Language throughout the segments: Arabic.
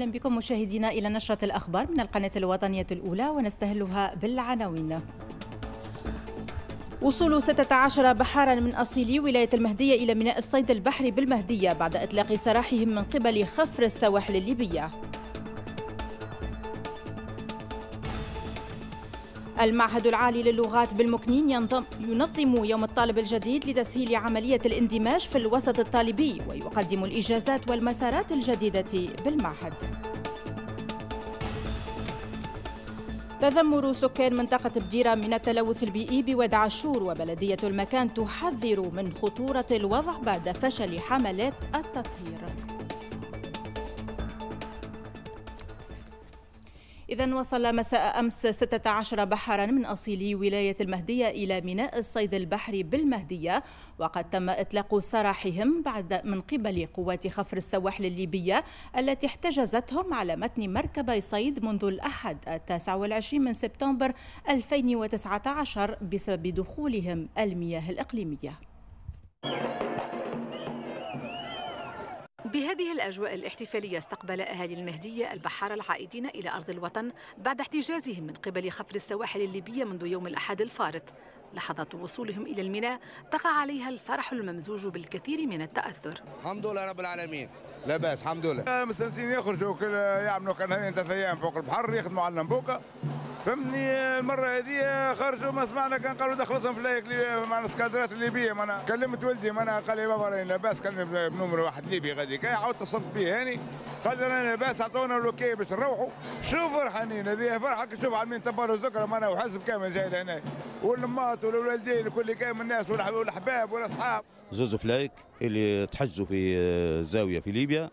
أهلا بكم مشاهدينا إلى نشرة الأخبار من القناة الوطنية الأولى ونستهلها بالعناوين وصول 16 بحارا من أصيلي ولاية المهدية إلى ميناء الصيد البحري بالمهدية بعد إطلاق سراحهم من قبل خفر السواحل الليبية المعهد العالي للغات بالمكنين ينظم ينظم يوم الطالب الجديد لتسهيل عملية الاندماج في الوسط الطالبي ويقدم الإجازات والمسارات الجديدة بالمعهد تذمر سكان منطقة بديرة من التلوث البيئي بودع عاشور وبلدية المكان تحذر من خطورة الوضع بعد فشل حملات التطهير إذا وصل مساء أمس 16 بحرا من أصيل ولاية المهدية إلى ميناء الصيد البحري بالمهدية وقد تم إطلاق سراحهم بعد من قبل قوات خفر السواحل الليبية التي احتجزتهم على متن مركبة صيد منذ الأحد 29 من سبتمبر 2019 بسبب دخولهم المياه الإقليمية. بهذه الأجواء الاحتفالية استقبل أهالي المهدية البحارة العائدين إلى أرض الوطن بعد احتجازهم من قبل خفر السواحل الليبية منذ يوم الأحد الفارط لحظة وصولهم إلى الميناء تقع عليها الفرح الممزوج بالكثير من التأثر الحمد لله رب العالمين لا بأس الحمد لله آه، مستنسين يخرجوا يعملوا كان ثلاث أيام فوق البحر يخدموا على النبوكة فهمتني المره هذه خرجوا ما سمعنا كان قالوا دخلتهم في لايك مع السكادرات الليبيه معناها كلمت ولدي معناها قال لي بابا راني لاباس كلمة بنمر واحد ليبي غادي كاي عاود اتصلت به هاني قال لي راني لاباس عطونا لوكي باش نروحوا شو فرحانين هذه فرحه تشوف على مين تبروا الذكرى وحزب كامل جاي لهنا والمات والوالدين الكل كامل الناس والاحباب والاصحاب زوز فلايك اللي تحجزوا في آه، زاويه في ليبيا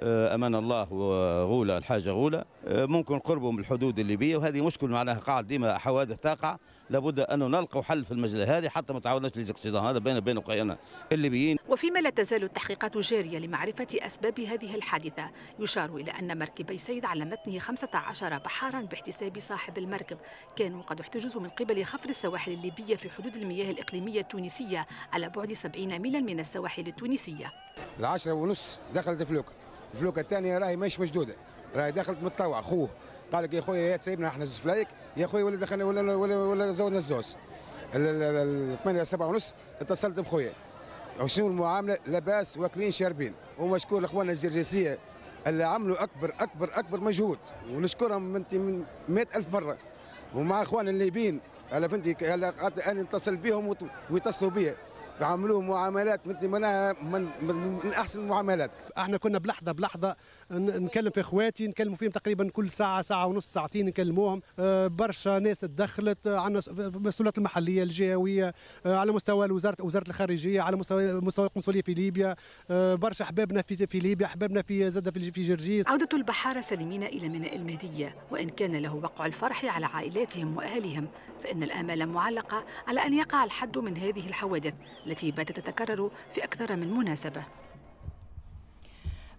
آه، امان الله وغوله الحاجه غوله آه، ممكن قربوا من الحدود الليبيه وهذه مشكل معناها قاعد ديما حوادث تقع لابد انه نلقوا حل في المجال هذه حتى ما تعاودناش ليزاكسيدون هذا بين بين وقينا الليبيين وفيما لا تزال التحقيقات جاريه لمعرفه اسباب هذه الحادثه يشار الى ان مركبي سيد على متنه 15 بحارا باحتساب صاحب المركب كانوا قد احتجزوا من قبل خفر السواحل الليبيه في حدود المياه الاقليميه التونسيه على بعد 70 ميلا من السواحل التونسيه العشرة ونص دخلت فلوكه الفلوكه الثانيه راهي ماهيش مشدوده راهي دخلت متطوع خوه قال لك يا خويا يا تسيبنا احنا زوز فلايك يا خويا ولا دخلنا ولا ولا ولا زودنا الزوز 8 7 ونص اتصلت بخويا شنو المعامله لاباس واكلين شاربين ومشكور لاخواننا الجرجسيه اللي عملوا اكبر اكبر اكبر مجهود ونشكرهم من 100000 مره ومع اخواننا الليبيين على فهمتي انا اتصل بهم ويتصلوا بيا يعاملوه معاملات من, من, من, من احسن المعاملات احنا كنا بلحظه بلحظه نكلم في اخواتي نكلموا فيهم تقريبا كل ساعه ساعه ونص ساعتين نكلموهم آه، برشا ناس تدخلت آه، عندنا المسؤوليات المحليه الجهويه آه، على مستوى وزاره وزاره الخارجيه على مستوى مستوى القنصليه في ليبيا برشا احبابنا في في ليبيا احبابنا في زاده في جرجيس عوده البحاره سالمين الى ميناء المهديه وان كان له وقع الفرح على عائلاتهم واهلهم فان الامال معلقه على ان يقع الحد من هذه الحوادث التي باتت تتكرر في اكثر من مناسبه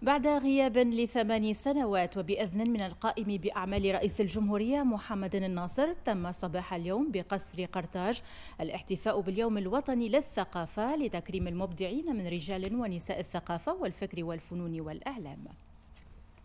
بعد غياب لثمان سنوات وبإذن من القائم بأعمال رئيس الجمهورية محمد الناصر تم صباح اليوم بقصر قرطاج الاحتفاء باليوم الوطني للثقافة لتكريم المبدعين من رجال ونساء الثقافة والفكر والفنون والإعلام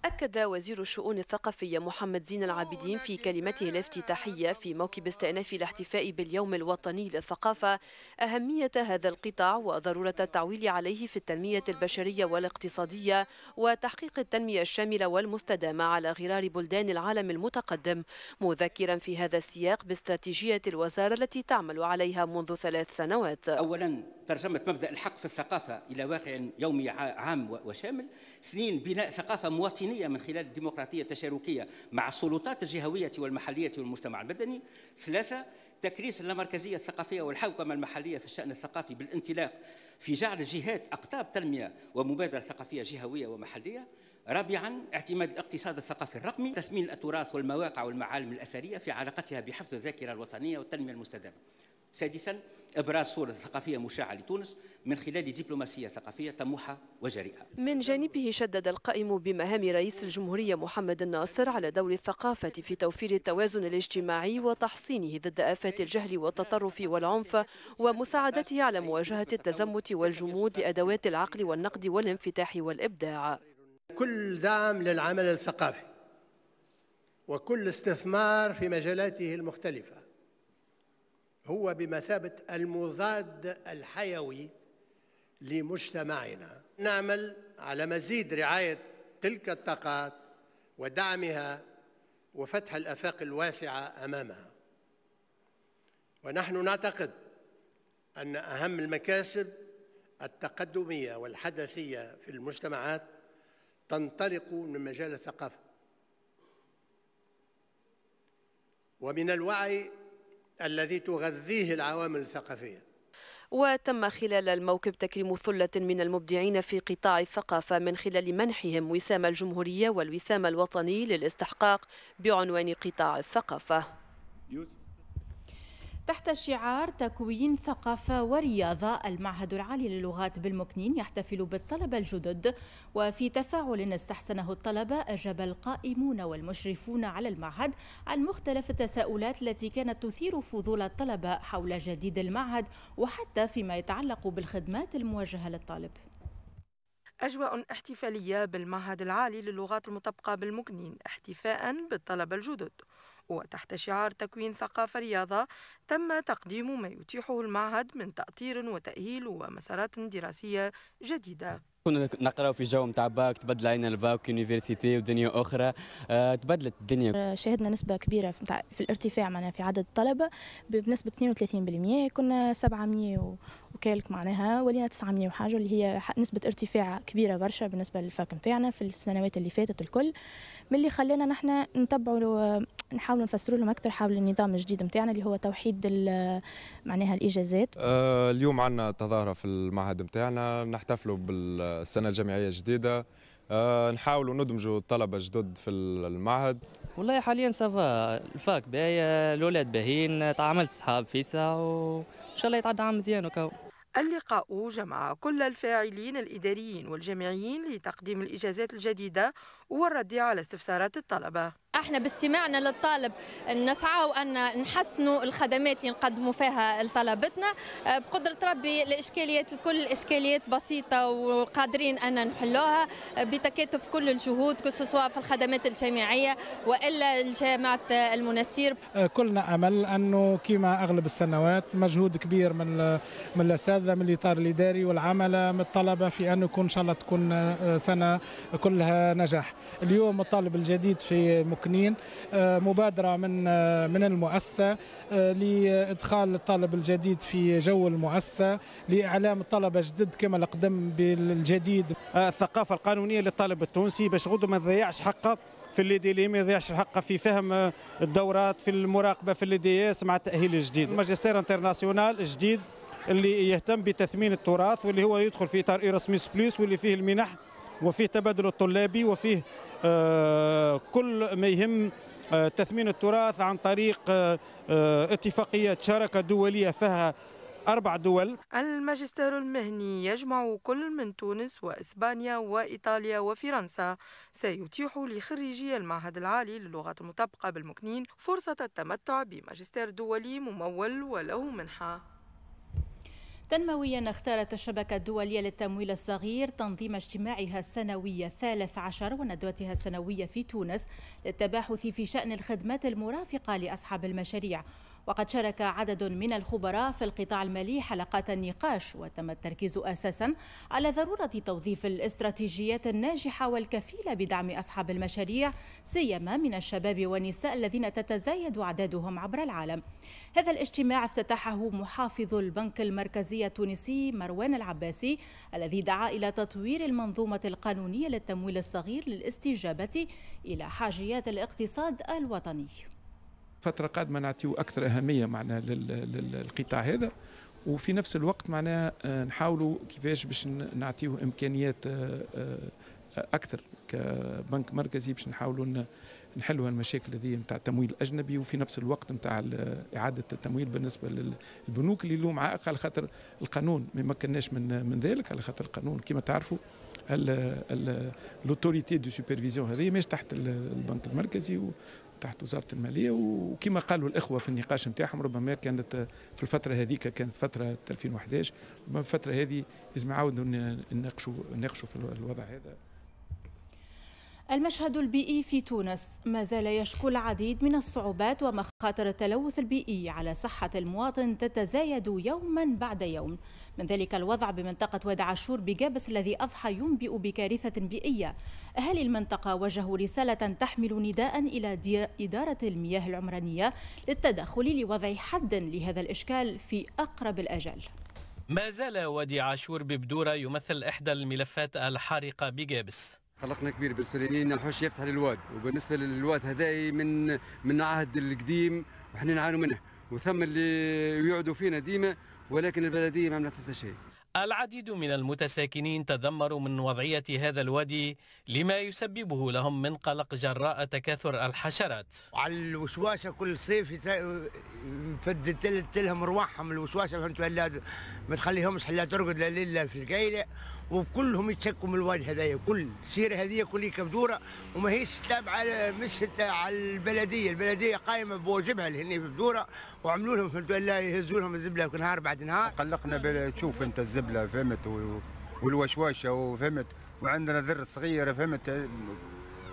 أكد وزير الشؤون الثقافية محمد زين العابدين في كلمته الافتتاحية في موكب استئناف الاحتفاء باليوم الوطني للثقافة أهمية هذا القطاع وضرورة التعويل عليه في التنمية البشرية والاقتصادية وتحقيق التنمية الشاملة والمستدامة على غرار بلدان العالم المتقدم مذكرا في هذا السياق باستراتيجية الوزارة التي تعمل عليها منذ ثلاث سنوات أولا ترجمة مبدأ الحق في الثقافة إلى واقع يومي عام وشامل اثنين بناء ثقافة مواطنية من خلال الديمقراطية التشاركية مع السلطات الجهوية والمحلية والمجتمع المدني ثلاثة تكريس اللامركزية الثقافية والحوكمة المحلية في الشأن الثقافي بالانطلاق في جعل الجهات أقطاب تنمية ومبادرة ثقافية جهوية ومحلية رابعا اعتماد الاقتصاد الثقافي الرقمي تثمين التراث والمواقع والمعالم الأثرية في علاقتها بحفظ الذاكرة الوطنية والتنمية المستدامة سادسا ابراز صوره ثقافيه مشاعه لتونس من خلال دبلوماسيه ثقافيه طموحه وجريئه. من جانبه شدد القائم بمهام رئيس الجمهوريه محمد الناصر على دور الثقافه في توفير التوازن الاجتماعي وتحصينه ضد افات الجهل والتطرف والعنف ومساعدته على مواجهه التزمت والجمود لادوات العقل والنقد والانفتاح والابداع. كل دعم للعمل الثقافي وكل استثمار في مجالاته المختلفه هو بمثابة المضاد الحيوي لمجتمعنا نعمل على مزيد رعاية تلك الطاقات ودعمها وفتح الآفاق الواسعة أمامها ونحن نعتقد أن أهم المكاسب التقدمية والحدثية في المجتمعات تنطلق من مجال الثقافة ومن الوعي الذي تغذيه العوامل الثقافيه وتم خلال الموكب تكريم ثلة من المبدعين في قطاع الثقافة من خلال منحهم وسام الجمهورية والوسام الوطني للاستحقاق بعنوان قطاع الثقافة تحت شعار تكوين ثقافة ورياضة المعهد العالي للغات بالمكنين يحتفل بالطلبة الجدد وفي تفاعل استحسنه الطلبة أجاب القائمون والمشرفون على المعهد عن مختلف التساؤلات التي كانت تثير فضول الطلبة حول جديد المعهد وحتى فيما يتعلق بالخدمات الموجهة للطالب أجواء احتفالية بالمعهد العالي للغات المطبقة بالمكنين احتفاء بالطلبة الجدد وتحت شعار تكوين ثقافة رياضة تم تقديم ما يتيحه المعهد من تأطير وتأهيل ومسارات دراسية جديدة كنا نقراو في جو نتاع باك تبدل علينا الباك يونيفرسيتي ودنيا اخرى أه تبدلت الدنيا آه، شهدنا نسبه كبيره في الارتفاع معناها في عدد الطلبه بنسبه 32% كنا 700 وكالك معناها ولينا 900 وحاجه اللي هي نسبه ارتفاع كبيره برشا بالنسبه للفاك نتاعنا في السنوات اللي فاتت الكل من اللي خلانا نحن نتبعوا آه، نحاولوا نفسروا لهم اكثر حول النظام الجديد نتاعنا اللي هو توحيد معناها الاجازات آه اليوم عندنا تظاهره في المعهد نتاعنا نحتفلوا بالسنه الجامعيه الجديده آه نحاولوا ندمجوا الطلبه جدد في المعهد والله حاليا سافا الفاك باهي الاولاد باهيين تعاملت صحاب فيسا وان شاء الله يتعدى عام مزيان وكو اللقاء جمع كل الفاعلين الإداريين والجامعيين لتقديم الإجازات الجديدة والرد على استفسارات الطلبة احنا باستماعنا للطالب نسعى ان نحسنوا الخدمات اللي نقدموا فيها لطلبتنا آه، بقدره ربي الاشكاليات الكل اشكاليات بسيطه وقادرين ان نحلوها آه، بتكاتف كل الجهود سواء في الخدمات الجامعيه والا جامعه المنستير آه، كلنا امل انه كما اغلب السنوات مجهود كبير من من الاساتذه من الاطار الاداري والعمل من الطلبه في انه يكون ان شاء الله تكون سنه كلها نجاح اليوم الطالب الجديد في ممكن تقنين آه، مبادرة من آه، من المؤسسة آه، لإدخال الطالب الجديد في جو المؤسسة لإعلام الطلبة الجدد كما القدم بالجديد الثقافة القانونية للطالب التونسي باش غدو ما تضيعش حقه في اللي دي ما يضيعش الحق في فهم الدورات في المراقبه في اللي دي اس مع التاهيل الجديد الماجستير انترناسيونال الجديد اللي يهتم بتثمين التراث واللي هو يدخل في اطار ايراسميس بلس واللي فيه المنح وفيه تبادل الطلابي وفيه آه، كل ما يهم آه، تثمين التراث عن طريق آه، اتفاقيات شراكه دوليه فيها أربع دول الماجستير المهني يجمع كل من تونس وإسبانيا وإيطاليا وفرنسا سيتيح لخريجي المعهد العالي للغات المطبقة بالمكنين فرصة التمتع بماجستير دولي ممول وله منحة تنمويا اختارت الشبكة الدولية للتمويل الصغير تنظيم اجتماعها السنوي الثالث عشر وندوتها السنوية في تونس للتباحث في شأن الخدمات المرافقة لأصحاب المشاريع وقد شارك عدد من الخبراء في القطاع المالي حلقات النقاش وتم التركيز أساسا على ضرورة توظيف الاستراتيجيات الناجحة والكفيلة بدعم أصحاب المشاريع سيما من الشباب والنساء الذين تتزايد أعدادهم عبر العالم هذا الاجتماع افتتحه محافظ البنك المركزي التونسي مروان العباسي الذي دعا إلى تطوير المنظومة القانونية للتمويل الصغير للاستجابة إلى حاجيات الاقتصاد الوطني فتره قادمه نعطيو اكثر اهميه معنا للقطاع هذا وفي نفس الوقت معناها آه، نحاولوا كيفاش باش نعطيه امكانيات آه، آه، اكثر كبنك مركزي باش نحاولوا نحلوا المشاكل هذه نتاع التمويل الاجنبي وفي نفس الوقت نتاع اعاده التمويل بالنسبه للبنوك اللي لهم عائق على خاطر القانون ما يمكناش من من ذلك على خاطر القانون كما تعرفوا لوتوريتي دو سوبرفيزيون هذه ماهيش تحت البنك المركزي تحت وزاره الماليه وكما قالوا الاخوه في النقاش نتاعهم ربما كانت في الفتره هذيك كانت فتره 2011 ربما الفتره هذه لازم نعاودوا نناقشوا نناقشوا في الوضع هذا المشهد البيئي في تونس ما زال يشكو العديد من الصعوبات ومخاطر التلوث البيئي على صحة المواطن تتزايد يوما بعد يوم من ذلك الوضع بمنطقة واد عاشور بجابس الذي أضحى ينبئ بكارثة بيئية أهالي المنطقة وجهوا رسالة تحمل نداء إلى إدارة المياه العمرانية للتدخل لوضع حد لهذا الإشكال في أقرب الأجل ما زال وادي عاشور ببدورة يمثل إحدى الملفات الحارقة بجابس قلقنا كبير بالنسبه لنا ما يفتح للواد وبالنسبه للواد هذاي من من عهد القديم وحنا نعانوا منه وثم اللي يعدوا فينا ديما ولكن البلديه ما عملت حتى شيء العديد من المتساكنين تذمروا من وضعية هذا الوادي لما يسببه لهم من قلق جراء تكاثر الحشرات على الوشواشة كل صيف مفدت لهم رواحهم الوشواشة فهمت ما تخليهمش حلا ترقد لا في القيلة وكلهم يتشكوا من الواد هذايا كل السيره هذه كلها كبدوره وما هيش تابعه مش على البلديه البلديه قائمه بواجبها اللي هني في بدوره وعملوا لهم فهمت الله يهزوا لهم الزبله نهار بعد نهار قلقنا تشوف انت الزبله فهمت و... والوشواشه وفهمت وعندنا ذر صغير فهمت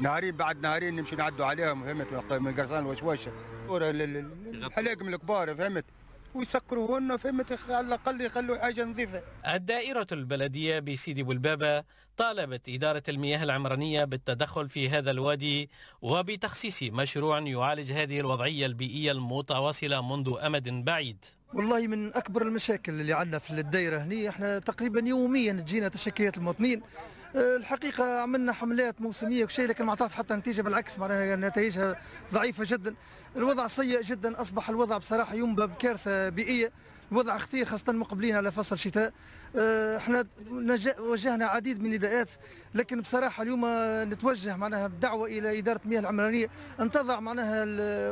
نهارين بعد نهارين نمشي نعدوا عليهم فهمت من قرصان الوشواشه حلاق من الكبار فهمت ويسكروهن فما على الأقل يخلوا حاجة نظيفة الدائرة البلدية بسيدي بولبابة طالبت إدارة المياه العمرانية بالتدخل في هذا الوادي وبتخصيص مشروع يعالج هذه الوضعية البيئية المتواصلة منذ أمد بعيد والله من أكبر المشاكل اللي عندنا في الدائرة هنا احنا تقريبا يوميا تجينا تشكيات المواطنين الحقيقه عملنا حملات موسميه وشيء لكن ما اعطت حتى نتيجه بالعكس معناها يعني نتائجها ضعيفه جدا الوضع سيء جدا اصبح الوضع بصراحه ينبى بكارثه بيئيه الوضع خطير خاصة مقبلين على فصل شتاء آه، احنا وجهنا عديد من النداءات لكن بصراحة اليوم نتوجه معناها بدعوة إلى إدارة المياه العمرانية أن تضع معناها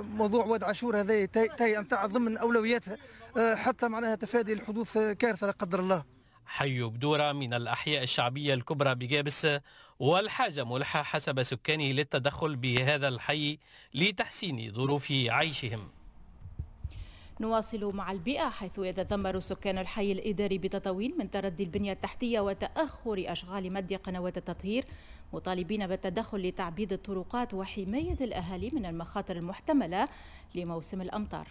موضوع واد عاشور هذا تاي نتاع ضمن أولوياتها آه، حتى معناها تفادي الحدوث كارثة لا قدر الله حي بدورة من الأحياء الشعبية الكبرى بجابس والحاجة ملحة حسب سكانه للتدخل بهذا الحي لتحسين ظروف عيشهم نواصل مع البيئة حيث يتذمر سكان الحي الإداري بتطاوين من تردي البنية التحتية وتأخر أشغال مد قنوات التطهير مطالبين بالتدخل لتعبيد الطرقات وحماية الأهالي من المخاطر المحتملة لموسم الأمطار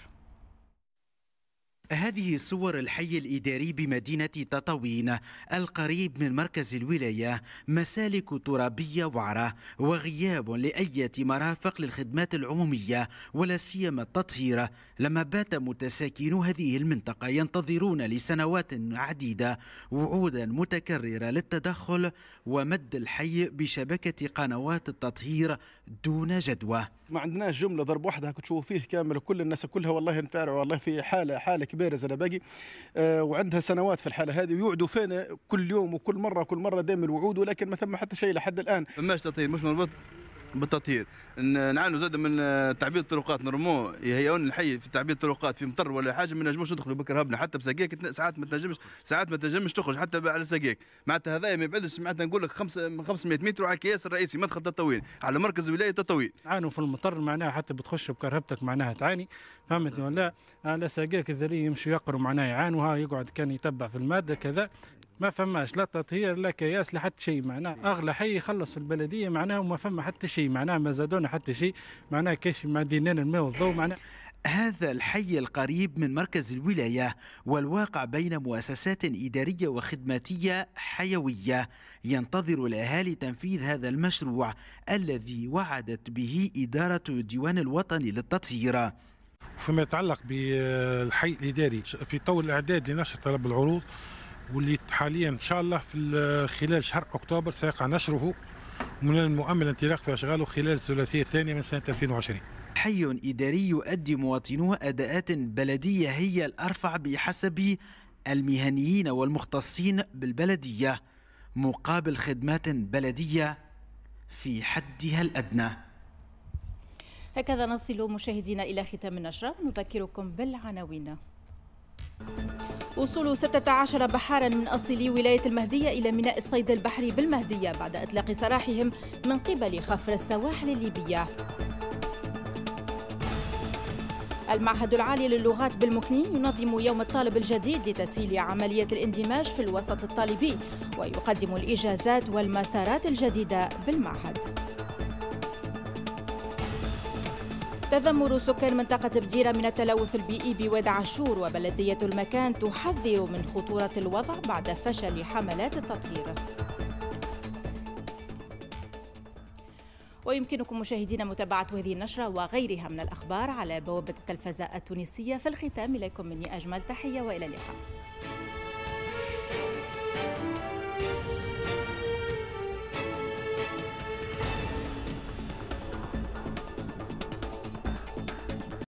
هذه صور الحي الإداري بمدينة تطاوين القريب من مركز الولاية مسالك ترابية وعرة وغياب لأية مرافق للخدمات العمومية ولا سيما التطهير لما بات متساكن هذه المنطقة ينتظرون لسنوات عديدة وعودا متكررة للتدخل ومد الحي بشبكة قنوات التطهير دون جدوى ما عندناش جمله ضرب واحد هاك تشوفوا فيه كامل وكل الناس كلها والله نفارع والله في حاله حاله كبيره زي باقي آه وعندها سنوات في الحاله هذه ويوعدوا فينا كل يوم وكل مره وكل مره دائما الوعود ولكن ما ثم حتى شيء لحد الان فماش تطير مش مربوط بالتطهير نعانوا زاد من آه، تعبيد الطرقات نرمو يهيئون الحي في تعبيد الطرقات في مطر ولا حاجه ما نجموش ندخلوا بكر هبنا حتى بسقيك ساعات ما تنجمش ساعات ما تنجمش تخرج حتى على سقيك معناتها هذا ما يبعدش معناتها نقول لك 500 متر على الكياس الرئيسي مدخل تطويل على مركز ولايه تطويل عانوا في المطر معناها حتى بتخش بكرهبتك معناها تعاني فهمتني ولا على سقيك الذري يمشوا يقروا معناها يعانوا ها يقعد كان يتبع في الماده كذا ما فماش لا تطهير لا كياس لا حتى شيء معناه اغلى حي يخلص في البلديه معناه وما فما حتى شيء معناه ما زادونا حتى شيء معناه كيف ما ديننا الماء والضوء معناه هذا الحي القريب من مركز الولاية والواقع بين مؤسسات إدارية وخدماتية حيوية ينتظر الأهالي تنفيذ هذا المشروع الذي وعدت به إدارة الديوان الوطني للتطهير فيما يتعلق بالحي الإداري في طور الإعداد لنشر طلب العروض واللي حاليا ان شاء الله في خلال شهر اكتوبر سيقع نشره من المؤمل الانطلاق في اشغاله خلال الثلاثيه الثانيه من سنه 2020 حي اداري يؤدي مواطنوه اداءات بلديه هي الارفع بحسب المهنيين والمختصين بالبلديه مقابل خدمات بلديه في حدها الادنى هكذا نصل مشاهدينا الى ختام النشره نذكركم بالعناوين وصول 16 بحارا من أصيلي ولاية المهدية إلى ميناء الصيد البحري بالمهدية بعد إطلاق سراحهم من قبل خفر السواحل الليبية المعهد العالي للغات بالمكنين ينظم يوم الطالب الجديد لتسهيل عملية الاندماج في الوسط الطالبي ويقدم الإجازات والمسارات الجديدة بالمعهد تذمر سكان منطقة بديرة من التلوث البيئي بواد عاشور وبلدية المكان تحذر من خطورة الوضع بعد فشل حملات التطهير ويمكنكم مشاهدينا متابعة هذه النشرة وغيرها من الأخبار على بوابة التلفزة التونسية في الختام إليكم مني أجمل تحية وإلى اللقاء